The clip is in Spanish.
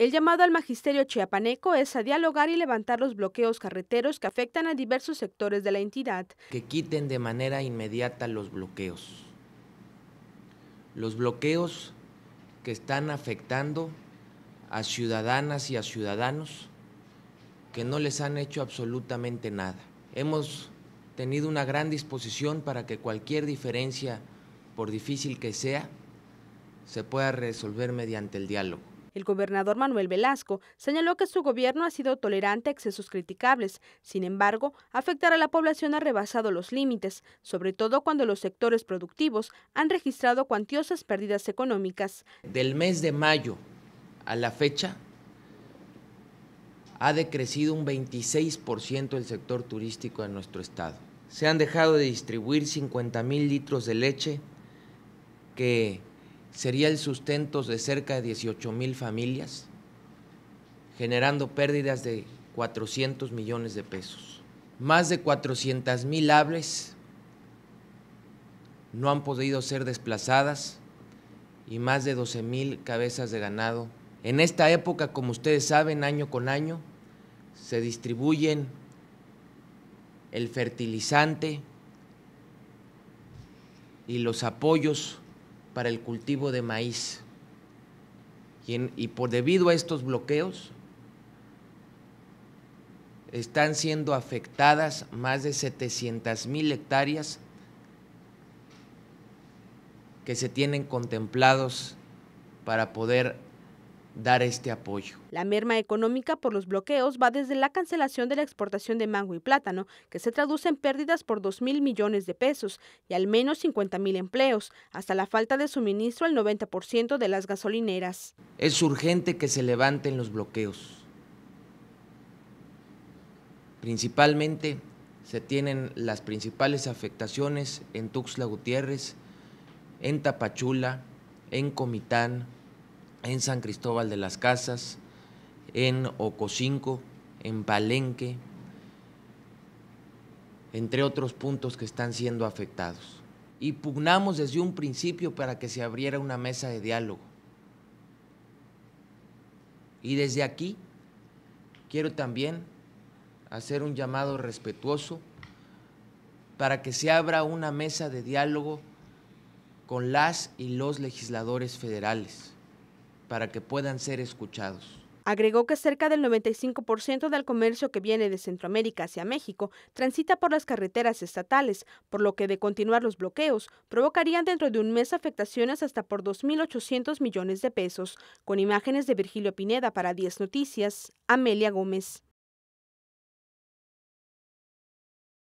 El llamado al magisterio chiapaneco es a dialogar y levantar los bloqueos carreteros que afectan a diversos sectores de la entidad. Que quiten de manera inmediata los bloqueos. Los bloqueos que están afectando a ciudadanas y a ciudadanos que no les han hecho absolutamente nada. Hemos tenido una gran disposición para que cualquier diferencia, por difícil que sea, se pueda resolver mediante el diálogo. El gobernador Manuel Velasco señaló que su gobierno ha sido tolerante a excesos criticables. Sin embargo, afectar a la población ha rebasado los límites, sobre todo cuando los sectores productivos han registrado cuantiosas pérdidas económicas. Del mes de mayo a la fecha, ha decrecido un 26% el sector turístico de nuestro estado. Se han dejado de distribuir 50 mil litros de leche que sería el sustento de cerca de 18 mil familias, generando pérdidas de 400 millones de pesos. Más de 400 mil aves no han podido ser desplazadas y más de 12 mil cabezas de ganado. En esta época, como ustedes saben, año con año, se distribuyen el fertilizante y los apoyos para el cultivo de maíz. Y, por debido a estos bloqueos, están siendo afectadas más de 700 mil hectáreas que se tienen contemplados para poder dar este apoyo. La merma económica por los bloqueos va desde la cancelación de la exportación de mango y plátano, que se traduce en pérdidas por 2 mil millones de pesos y al menos 50 mil empleos, hasta la falta de suministro al 90% de las gasolineras. Es urgente que se levanten los bloqueos. Principalmente se tienen las principales afectaciones en Tuxtla Gutiérrez, en Tapachula, en Comitán, en San Cristóbal de las Casas, en Ococinco, en Palenque, entre otros puntos que están siendo afectados. Y pugnamos desde un principio para que se abriera una mesa de diálogo. Y desde aquí quiero también hacer un llamado respetuoso para que se abra una mesa de diálogo con las y los legisladores federales para que puedan ser escuchados. Agregó que cerca del 95% del comercio que viene de Centroamérica hacia México transita por las carreteras estatales, por lo que de continuar los bloqueos provocarían dentro de un mes afectaciones hasta por 2.800 millones de pesos. Con imágenes de Virgilio Pineda para 10 Noticias, Amelia Gómez.